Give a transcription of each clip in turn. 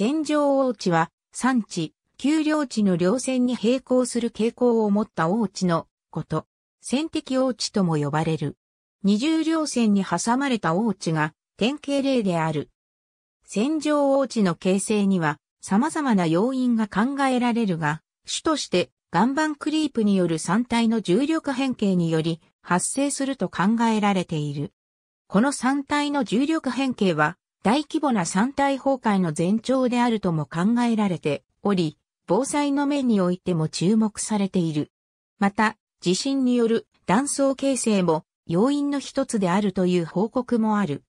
戦場王地は、産地、丘陵地の稜線に並行する傾向を持った王地のこと。戦敵王地とも呼ばれる。二重稜線に挟まれた王地が典型例である。戦場王地の形成には様々な要因が考えられるが、主として岩盤クリープによる山体の重力変形により発生すると考えられている。この山体の重力変形は大規模な山体崩壊の前兆であるとも考えられており、防災の面においても注目されている。また、地震による断層形成も要因の一つであるという報告もある。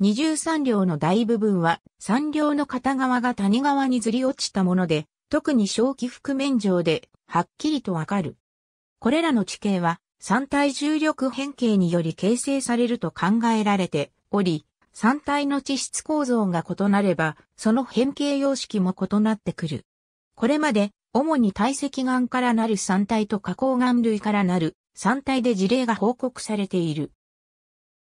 二重山稜の大部分は山稜の片側が谷側にずり落ちたもので、特に小規覆面上ではっきりとわかる。これらの地形は山体重力変形により形成されると考えられており、三体の地質構造が異なれば、その変形様式も異なってくる。これまで、主に堆積岩からなる三体と花崗岩類からなる三体で事例が報告されている。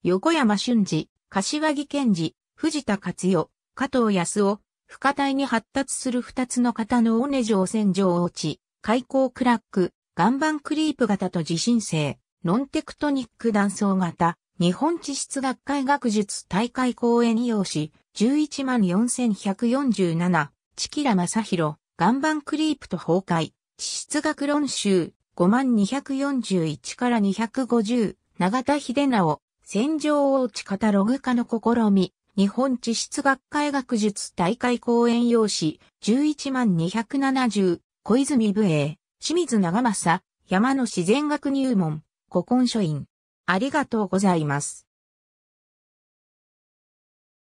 横山俊二、柏木健二、藤田勝代、加藤康夫、深体に発達する二つの型の尾根状線状落ち、開口クラック、岩盤クリープ型と地震性、ノンテクトニック断層型、日本地質学会学術大会講演用紙114147、チキラ正宏、岩盤クリープと崩壊、地質学論集5241から250、永田秀直、戦場大落ち方ログ化の試み、日本地質学会学術大会講演用紙1 1 2 7 0小泉武衛、清水長政、山の自然学入門、古今書院。ありがとうございます。